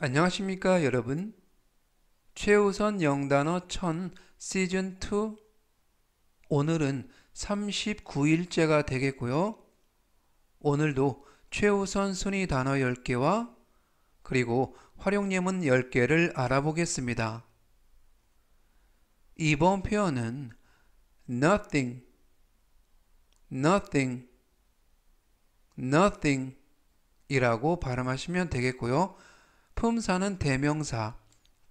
안녕하십니까 여러분 최우선 영단어 1000 시즌2 오늘은 39일째가 되겠고요 오늘도 최우선 순위 단어 10개와 그리고 활용 예문 10개를 알아보겠습니다 이번 표현은 nothing nothing nothing 이라고 발음하시면 되겠고요 품사는 대명사,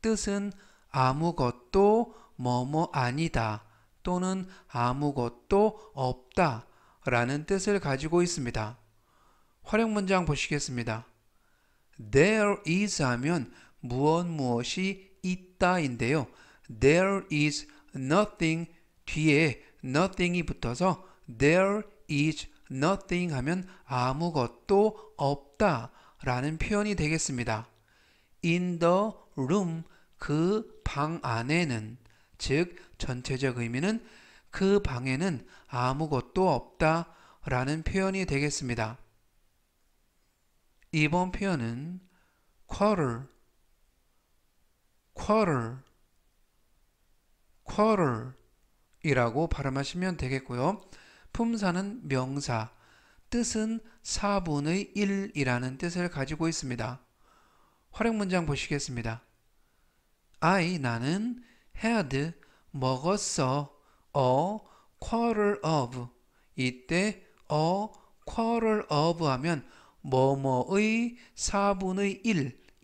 뜻은 아무것도 뭐뭐 아니다 또는 아무것도 없다 라는 뜻을 가지고 있습니다. 활용 문장 보시겠습니다. There is 하면 무엇 무엇이 있다인데요. There is nothing 뒤에 nothing이 붙어서 there is nothing 하면 아무것도 없다 라는 표현이 되겠습니다. in the room 그 방 안에는 즉 전체적 의미는 그 방에는 아무것도 없다 라는 표현이 되겠습니다. 이번 표현은 quarter, quarter, quarter 이라고 발음하시면 되겠고요. 품사는 명사, 뜻은 4분의 1이라는 뜻을 가지고 있습니다. 활용 문장 보시겠습니다. I 나는 had 먹었어 a quarter of 이때 a quarter of 하면 뭐뭐의 4분의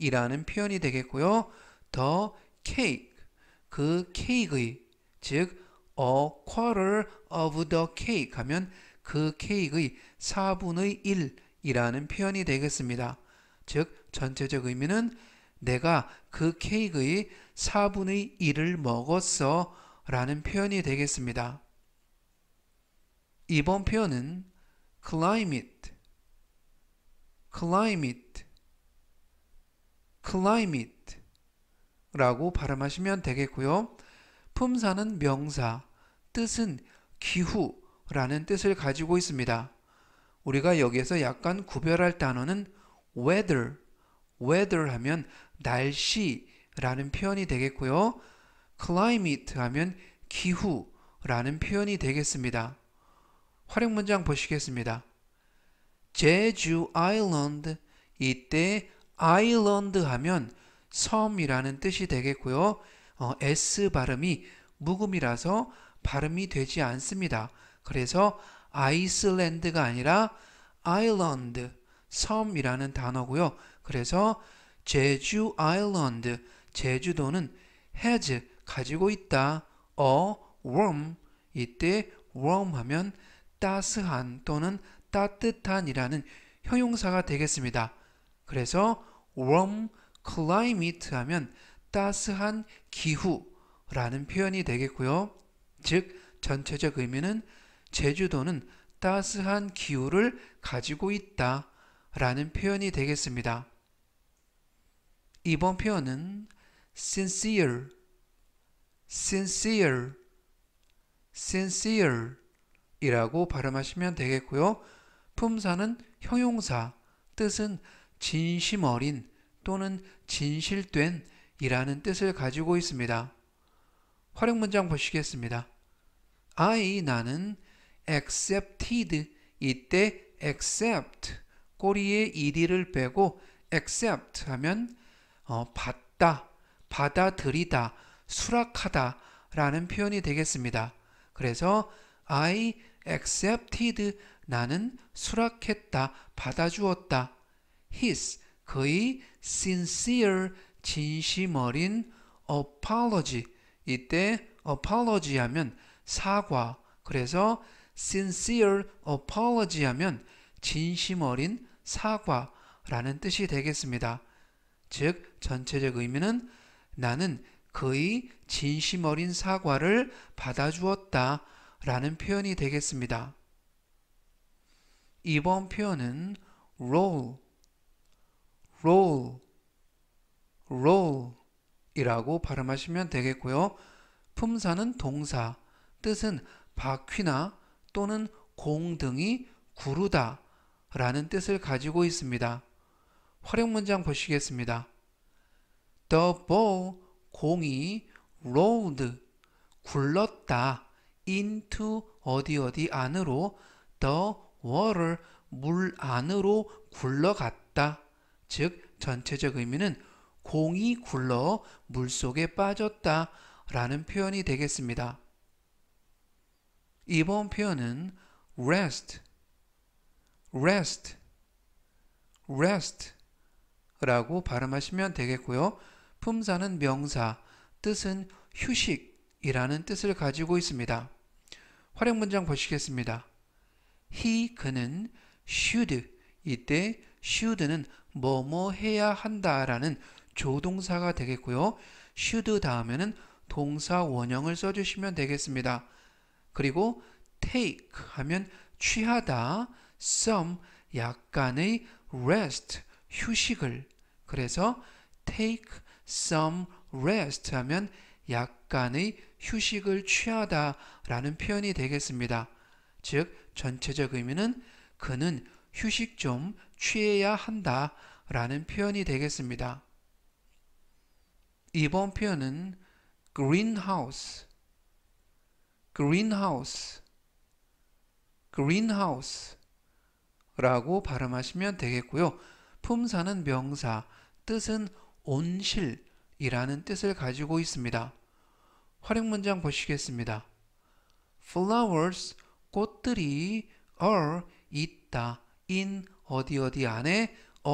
1이라는 표현이 되겠고요. 더 케이크 그 케이크의 즉 a quarter of the cake 하면 그 케이크의 4분의 1이라는 표현이 되겠습니다. 즉 전체적 의미는 내가 그 케이크의 4분의 1을 먹었어 라는 표현이 되겠습니다. 이번 표현은 climate, climate, climate 라고 발음하시면 되겠고요. 품사는 명사, 뜻은 기후라는 뜻을 가지고 있습니다. 우리가 여기에서 약간 구별할 단어는 weather, weather 하면 날씨라는 표현이 되겠고요. climate 하면 기후라는 표현이 되겠습니다. 활용 문장 보시겠습니다. 제주 아일랜드 이때 아일랜드 하면 섬이라는 뜻이 되겠고요. 어, S 발음이 묵음이라서 발음이 되지 않습니다. 그래서 아이슬랜드가 아니라 아일랜드 섬이라는 단어고요. 그래서 제주 아일랜드 제주도는 has 가지고 있다. a warm 이때 warm 하면 따스한 또는 따뜻한이라는 형용사가 되겠습니다. 그래서 warm climate 하면 따스한 기후라는 표현이 되겠고요. 즉 전체적 의미는 제주도는 따스한 기후를 가지고 있다 라는 표현이 되겠습니다. 이번 표현은 sincere, sincere, sincere 이라고 발음하시면 되겠고요. 품사는 형용사, 뜻은 진심 어린 또는 진실된 이라는 뜻을 가지고 있습니다. 활용 문장 보시겠습니다. I, 나는 accepted 이때 accept 꼬리에 ed를 빼고 accept 하면 어, 받다, 받아들이다, 수락하다 라는 표현이 되겠습니다. 그래서 I accepted 나는 수락했다, 받아주었다. His 그의 sincere 진심 어린 apology 이때 apology 하면 사과 그래서 sincere apology 하면 진심 어린 사과라는 뜻이 되겠습니다. 즉 전체적 의미는 나는 그의 진심 어린 사과를 받아주었다 라는 표현이 되겠습니다. 이번 표현은 roll, roll, roll 이라고 발음하시면 되겠고요. 품사는 동사, 뜻은 바퀴나 또는 공 등이 구르다 라는 뜻을 가지고 있습니다. 활용 문장 보시겠습니다. The ball, 공이 rolled, 굴렀다. into 어디 어디 안으로 the water, 물 안으로 굴러갔다. 즉 전체적 의미는 공이 굴러 물속에 빠졌다 라는 표현이 되겠습니다. 이번 표현은 rest, rest, rest 라고 발음하시면 되겠고요. 품사는 명사, 뜻은 휴식이라는 뜻을 가지고 있습니다. 활용 문장 보시겠습니다. he, 그는 should, 이때 should는 뭐뭐 해야 한다라는 조동사가 되겠고요. should 다음에는 동사 원형을 써주시면 되겠습니다. 그리고 take 하면 취하다, some 약간의 rest, 휴식을 그래서 take some rest 하면 약간의 휴식을 취하다 라는 표현이 되겠습니다. 즉, 전체적 의미는 그는 휴식 좀 취해야 한다 라는 표현이 되겠습니다. 이번 표현은 greenhouse, greenhouse, greenhouse 라고 발음하시면 되겠고요. 품사는 명사, 뜻은 온실이라는 뜻을 가지고 있습니다. 활용 문장 보시겠습니다. flowers 꽃들이 are 있다 in 어디 어디 안에 a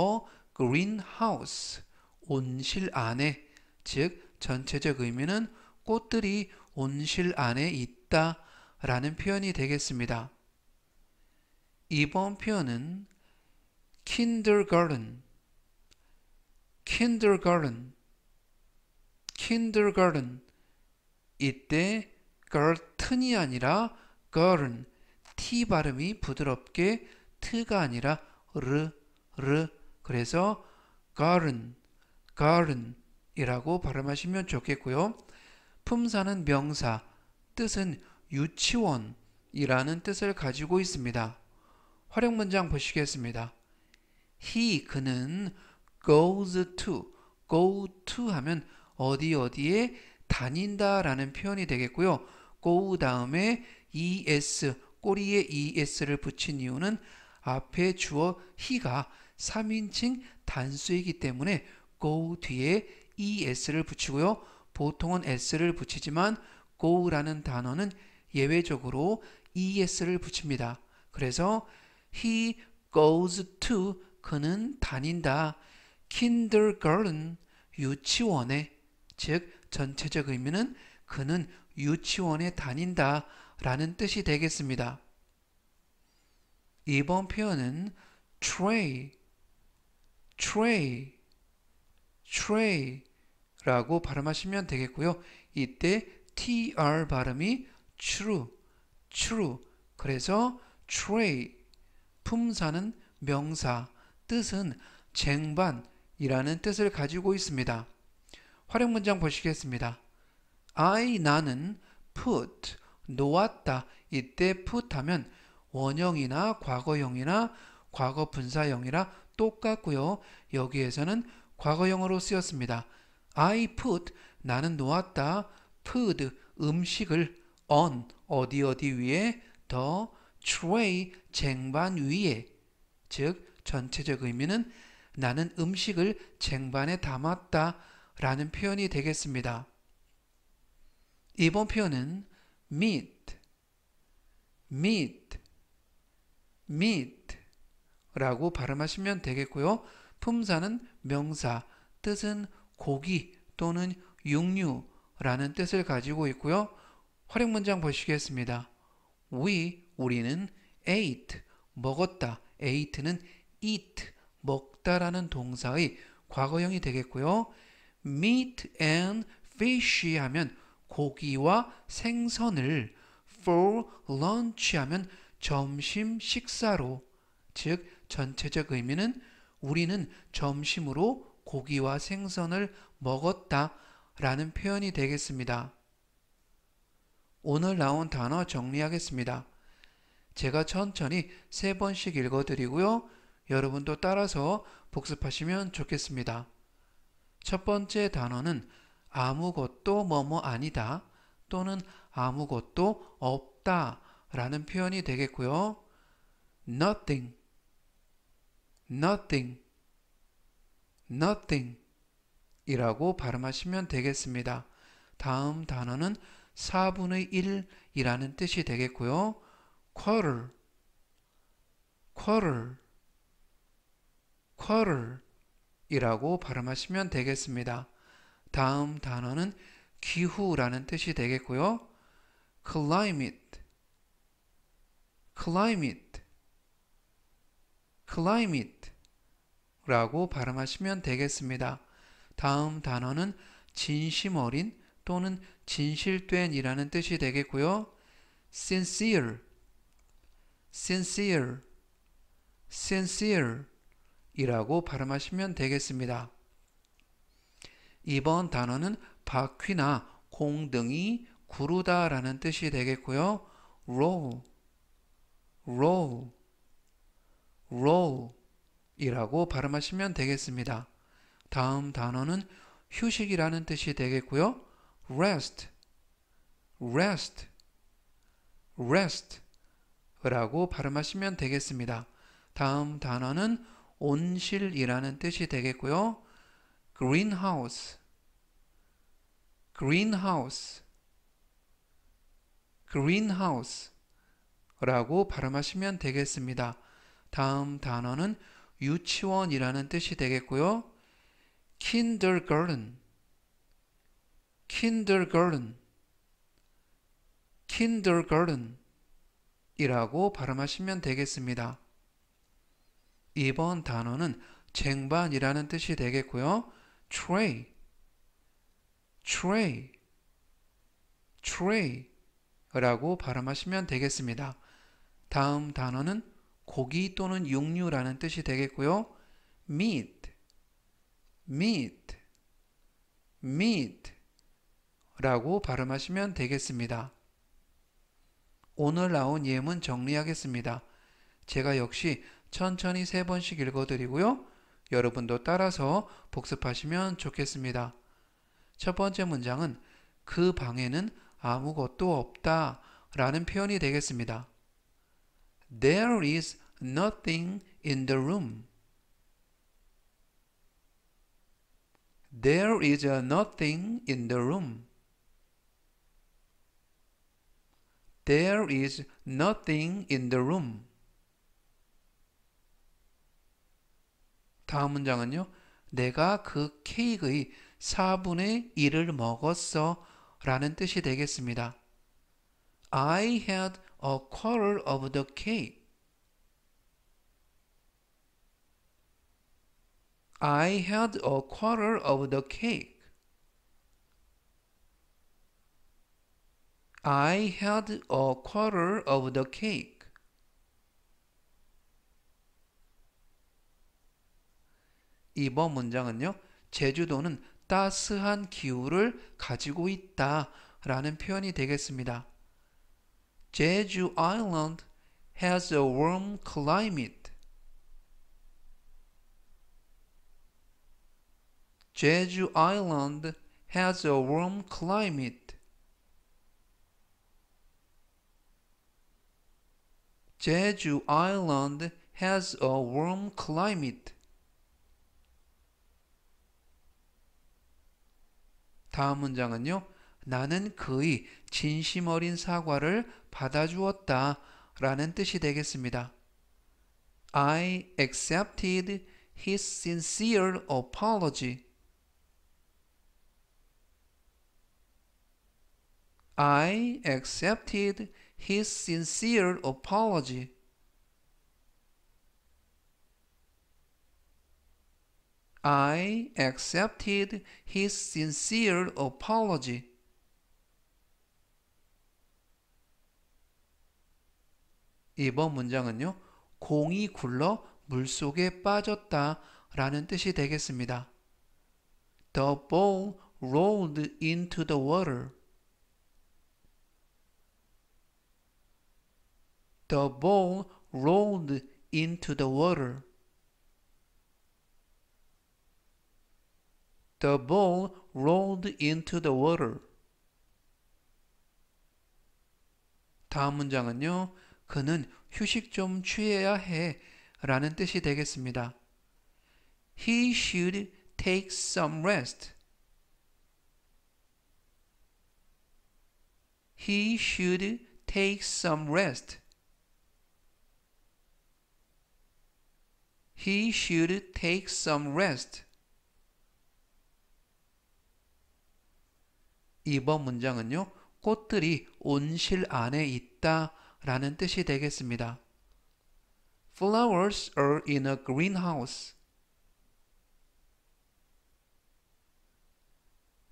greenhouse 온실 안에 즉 전체적 의미는 꽃들이 온실 안에 있다 라는 표현이 되겠습니다. 이번 표현은 kindergarten kindergarten, kindergarten. 이때 garten이 아니라 garden, t 발음이 부드럽게 t가 아니라 르, 르. 그래서 garden, garden이라고 발음하시면 좋겠고요. 품사는 명사, 뜻은 유치원이라는 뜻을 가지고 있습니다. 활용 문장 보시겠습니다. he, 그는 goes to, go to 하면 어디 어디에 다닌다 라는 표현이 되겠고요. go 다음에 es, 꼬리에 es를 붙인 이유는 앞에 주어 he가 3인칭 단수이기 때문에 go 뒤에 es를 붙이고요. 보통은 s를 붙이지만 go라는 단어는 예외적으로 es를 붙입니다. 그래서 he goes to 그는 다닌다. kindergarten 유치원에 즉 전체적 의미는 그는 유치원에 다닌다 라는 뜻이 되겠습니다. 2번 표현은 tray, tray, tray 라고 발음하시면 되겠고요. 이때 tr 발음이 true, true 그래서 tray 품사는 명사, 뜻은 쟁반, 이라는 뜻을 가지고 있습니다. 활용 문장 보시겠습니다. I, 나는 put, 놓았다. 이때 put 하면 원형이나 과거형이나 과거 분사형이라 똑같고요. 여기에서는 과거형으로 쓰였습니다. I put, 나는 놓았다. food, 음식을 on, 어디 어디 위에 the tray, 쟁반 위에 즉 전체적 의미는 나는 음식을 쟁반에 담았다 라는 표현이 되겠습니다. 이번 표현은 meat, meat, meat 라고 발음하시면 되겠고요. 품사는 명사, 뜻은 고기 또는 육류라는 뜻을 가지고 있고요. 활용 문장 보시겠습니다. We, 우리는 ate, 먹었다. ate는 eat, 먹 먹다라는 동사의 과거형이 되겠고요. meat and fish 하면 고기와 생선을 for lunch 하면 점심 식사로 즉 전체적 의미는 우리는 점심으로 고기와 생선을 먹었다 라는 표현이 되겠습니다. 오늘 나온 단어 정리하겠습니다. 제가 천천히 세 번씩 읽어드리고요. 여러분도 따라서 복습하시면 좋겠습니다. 첫 번째 단어는 아무것도 뭐뭐 아니다 또는 아무것도 없다 라는 표현이 되겠고요. nothing, nothing, nothing 이라고 발음하시면 되겠습니다. 다음 단어는 4분의 1이라는 뜻이 되겠고요. quarter, quarter, quarrel이라고 발음하시면 되겠습니다. 다음 단어는 기후라는 뜻이 되겠고요. climate, climate, climate 라고 발음하시면 되겠습니다. 다음 단어는 진심 어린 또는 진실된이라는 뜻이 되겠고요. sincere, sincere, sincere 이라고 발음하시면 되겠습니다. 이번 단어는 바퀴나 공등이 구르다 라는 뜻이 되겠고요. roll, roll, roll 이라고 발음하시면 되겠습니다. 다음 단어는 휴식이라는 뜻이 되겠고요. rest, rest, rest 라고 발음하시면 되겠습니다. 다음 단어는 온실이라는 뜻이 되겠고요. greenhouse, greenhouse, greenhouse 라고 발음하시면 되겠습니다. 다음 단어는 유치원이라는 뜻이 되겠고요. kindergarten, kindergarten, kindergarten 이라고 발음하시면 되겠습니다. 이번 단어는 쟁반이라는 뜻이 되겠고요. tray, tray, tray 라고 발음하시면 되겠습니다. 다음 단어는 고기 또는 육류라는 뜻이 되겠고요. meat, meat, meat 라고 발음하시면 되겠습니다. 오늘 나온 예문 정리하겠습니다. 제가 역시 천천히 세 번씩 읽어드리고요. 여러분도 따라서 복습하시면 좋겠습니다. 첫 번째 문장은 그 방에는 아무것도 없다 라는 표현이 되겠습니다. There is nothing in the room. There is nothing in the room. There is nothing in the room. 다음 문장은요. 내가 그 케이크의 4분의 1을 먹었어 라는 뜻이 되겠습니다. I had a quarter of the cake. I had a quarter of the cake. I had a quarter of the cake. 2번 문장은요. 제주도는 따스한 기후를 가지고 있다 라는 표현이 되겠습니다. Jeju Island has a warm climate. Jeju Island has a warm climate. Jeju Island has a warm climate. 다음 문장은요. 나는 그의 진심 어린 사과를 받아주었다 라는 뜻이 되겠습니다. I accepted his sincere apology. I accepted his sincere apology. I accepted his sincere apology. 이번 문장은요. 공이 굴러 물속에 빠졌다 라는 뜻이 되겠습니다. The ball rolled into the water. The ball rolled into the water. The ball rolled into the water. 다음 문장은요. 그는 휴식 좀 취해야 해 라는 뜻이 되겠습니다. He should take some rest. He should take some rest. He should take some rest. 2번 문장은요. 꽃들이 온실 안에 있다 라는 뜻이 되겠습니다. Flowers are in a greenhouse.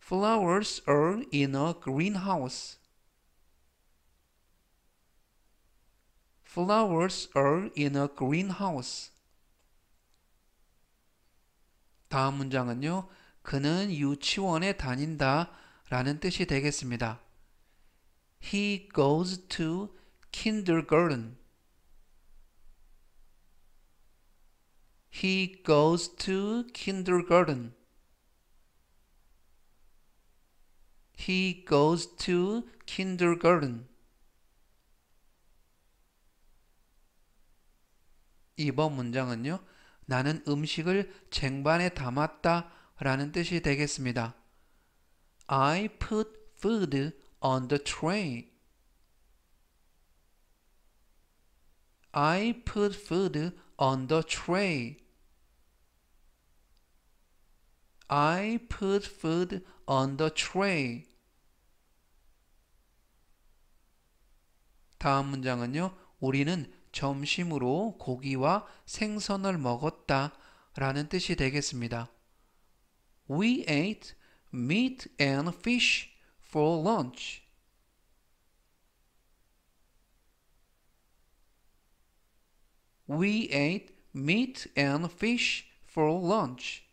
Flowers are in a greenhouse. Flowers are in a greenhouse. 다음 문장은요. 그는 유치원에 다닌다 라는 뜻이 되겠습니다. He goes to kindergarten. He goes to kindergarten. He goes to kindergarten. 2번 문장은요. 나는 음식을 쟁반에 담았다 라는 뜻이 되겠습니다. I put food on the tray. I put food on the tray. I put food on the tray. 다음 문장은요. 우리는 점심으로 고기와 생선을 먹었다 라는 뜻이 되겠습니다. We ate meat and fish for lunch. We ate meat and fish for lunch.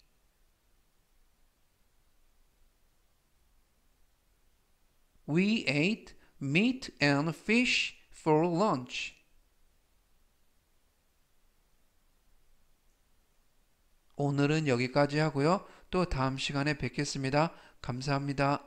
We ate meat and fish for lunch. 오늘은 여기까지 하고요. 또 다음 시간에 뵙겠습니다. 감사합니다.